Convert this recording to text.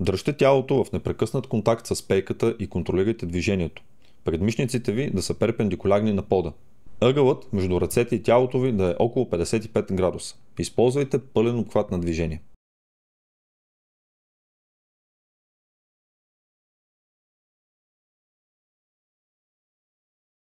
Дръжте тялото в непрекъснат контакт с пейката и контролирайте движението. Предмишниците ви да са перпендикулярни на пода. Ъгълът между ръцете и тялото ви да е около 55 градуса. Използвайте пълен обхват на движение.